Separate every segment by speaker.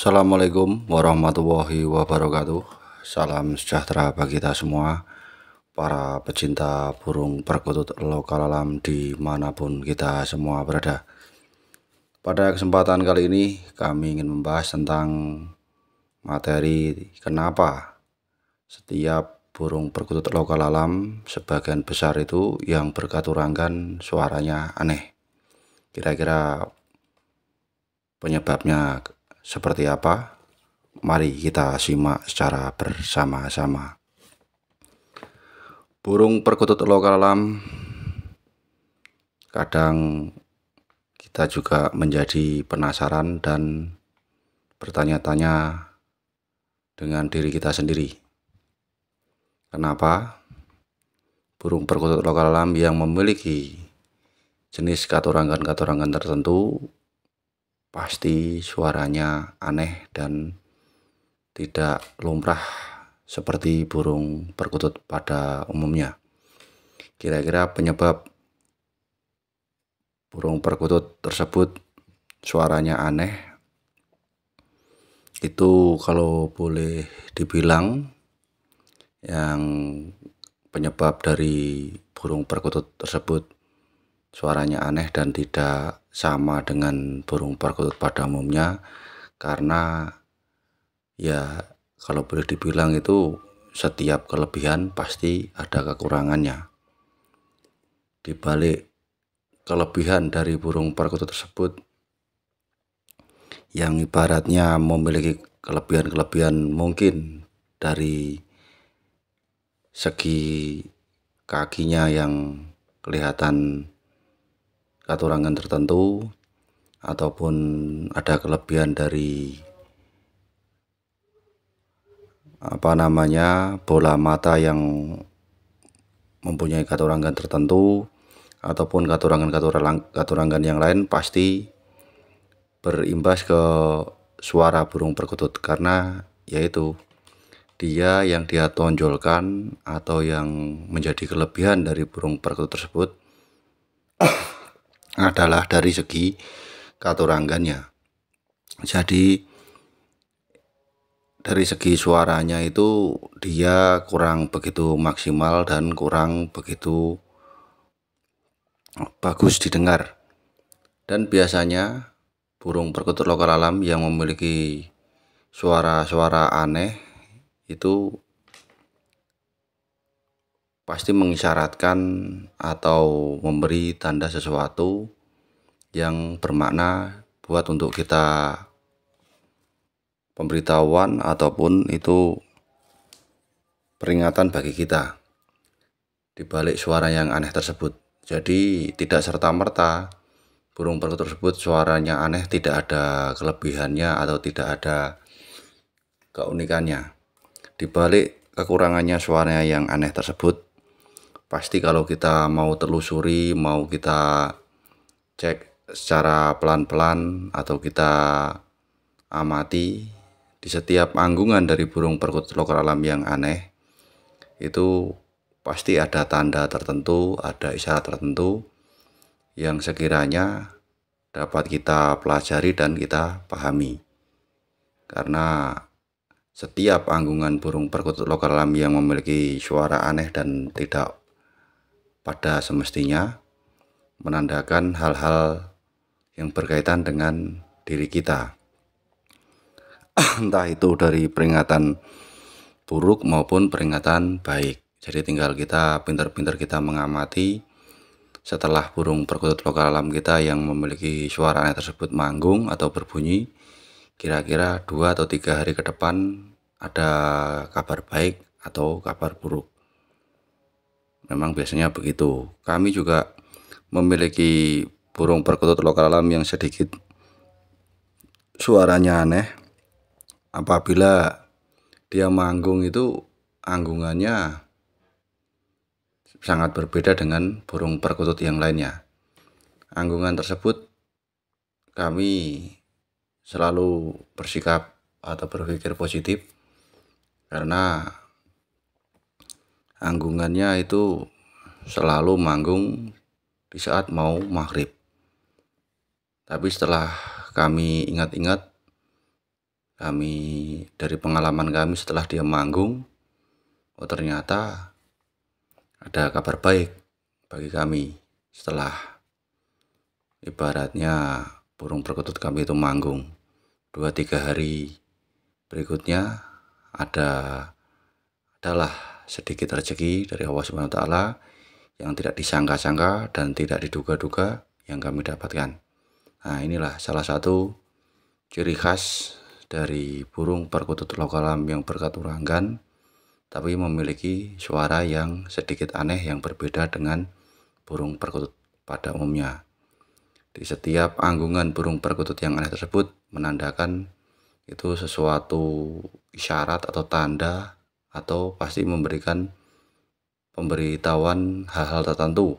Speaker 1: Assalamualaikum warahmatullahi wabarakatuh. Salam sejahtera bagi kita semua, para pecinta burung perkutut lokal alam dimanapun kita semua berada. Pada kesempatan kali ini, kami ingin membahas tentang materi kenapa setiap burung perkutut lokal alam sebagian besar itu yang berkaturangkan suaranya aneh. Kira-kira penyebabnya seperti apa? Mari kita simak secara bersama-sama. Burung perkutut lokal alam kadang kita juga menjadi penasaran dan bertanya-tanya dengan diri kita sendiri. Kenapa burung perkutut lokal alam yang memiliki jenis katurangan-katurangan tertentu pasti suaranya aneh dan tidak lumrah seperti burung perkutut pada umumnya. Kira-kira penyebab burung perkutut tersebut suaranya aneh itu kalau boleh dibilang yang penyebab dari burung perkutut tersebut Suaranya aneh dan tidak sama dengan burung perkutut pada umumnya karena ya kalau boleh dibilang itu setiap kelebihan pasti ada kekurangannya. Di balik kelebihan dari burung perkutut tersebut yang ibaratnya memiliki kelebihan-kelebihan mungkin dari segi kakinya yang kelihatan katurangan tertentu ataupun ada kelebihan dari apa namanya bola mata yang mempunyai katurangan tertentu ataupun katurangan-katurangan yang lain pasti berimbas ke suara burung perkutut karena yaitu dia yang dia tonjolkan atau yang menjadi kelebihan dari burung perkutut tersebut adalah dari segi katurangganya, Jadi dari segi suaranya itu dia kurang begitu maksimal dan kurang begitu bagus didengar. Dan biasanya burung perkutut lokal alam yang memiliki suara-suara aneh itu pasti mengisyaratkan atau memberi tanda sesuatu yang bermakna buat untuk kita pemberitahuan ataupun itu peringatan bagi kita di balik suara yang aneh tersebut. Jadi tidak serta-merta burung perut tersebut suaranya aneh tidak ada kelebihannya atau tidak ada keunikannya. Di balik kekurangannya suaranya yang aneh tersebut pasti kalau kita mau telusuri, mau kita cek secara pelan-pelan atau kita amati di setiap anggungan dari burung perkutut lokal alam yang aneh itu pasti ada tanda tertentu, ada isyarat tertentu yang sekiranya dapat kita pelajari dan kita pahami. Karena setiap anggungan burung perkutut lokal alam yang memiliki suara aneh dan tidak pada semestinya menandakan hal-hal yang berkaitan dengan diri kita. Entah itu dari peringatan buruk maupun peringatan baik. Jadi tinggal kita pintar-pintar kita mengamati setelah burung perkutut lokal alam kita yang memiliki suaranya tersebut manggung atau berbunyi kira-kira dua atau tiga hari ke depan ada kabar baik atau kabar buruk. Memang biasanya begitu. Kami juga memiliki burung perkutut lokal alam yang sedikit suaranya aneh. Apabila dia manggung itu anggungannya sangat berbeda dengan burung perkutut yang lainnya. Anggungan tersebut kami selalu bersikap atau berpikir positif karena anggungannya itu selalu manggung di saat mau maghrib. Tapi setelah kami ingat-ingat, kami dari pengalaman kami setelah dia manggung, oh ternyata ada kabar baik bagi kami setelah ibaratnya burung perkutut kami itu manggung. Dua tiga hari berikutnya ada adalah sedikit rezeki dari Allah Subhanahu wa taala yang tidak disangka-sangka dan tidak diduga-duga yang kami dapatkan. Nah, inilah salah satu ciri khas dari burung perkutut lokalam yang berkaturanggan tapi memiliki suara yang sedikit aneh yang berbeda dengan burung perkutut pada umumnya. Di setiap anggungan burung perkutut yang aneh tersebut menandakan itu sesuatu isyarat atau tanda atau pasti memberikan pemberitahuan hal-hal tertentu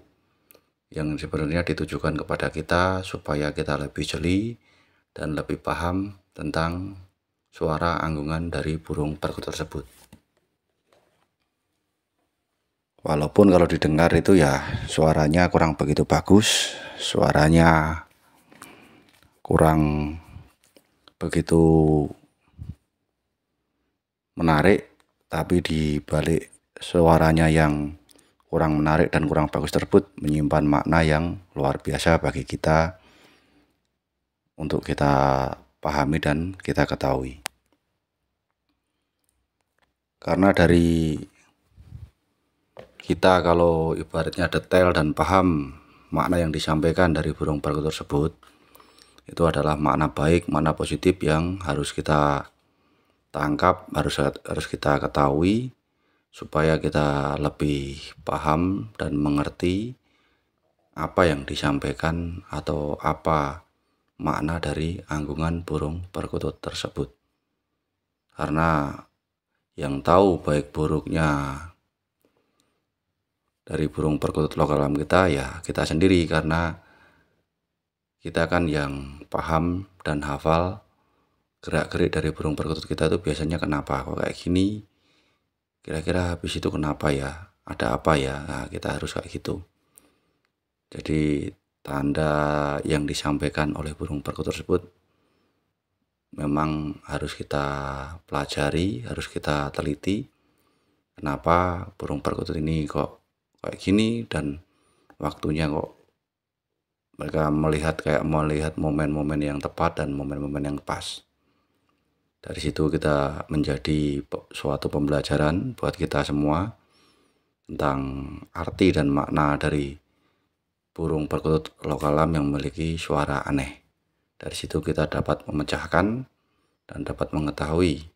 Speaker 1: yang sebenarnya ditujukan kepada kita supaya kita lebih jeli dan lebih paham tentang suara anggungan dari burung perkutut tersebut. Walaupun kalau didengar itu ya suaranya kurang begitu bagus, suaranya kurang begitu menarik tapi di balik suaranya yang kurang menarik dan kurang bagus tersebut menyimpan makna yang luar biasa bagi kita untuk kita pahami dan kita ketahui. Karena dari kita kalau ibaratnya detail dan paham makna yang disampaikan dari burung perkutut tersebut, itu adalah makna baik, makna positif yang harus kita tangkap harus harus kita ketahui supaya kita lebih paham dan mengerti apa yang disampaikan atau apa makna dari anggungan burung perkutut tersebut. Karena yang tahu baik buruknya dari burung perkutut lokal alam kita ya kita sendiri karena kita kan yang paham dan hafal gerak-gerik dari burung perkutut kita itu biasanya kenapa kok kayak gini kira-kira habis itu kenapa ya ada apa ya nah, kita harus kayak gitu jadi tanda yang disampaikan oleh burung perkutut tersebut memang harus kita pelajari harus kita teliti kenapa burung perkutut ini kok kayak gini dan waktunya kok mereka melihat kayak melihat momen-momen yang tepat dan momen-momen yang pas dari situ kita menjadi suatu pembelajaran buat kita semua tentang arti dan makna dari burung perkutut lokalam yang memiliki suara aneh. Dari situ kita dapat memecahkan dan dapat mengetahui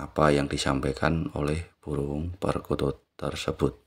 Speaker 1: apa yang disampaikan oleh burung perkutut tersebut.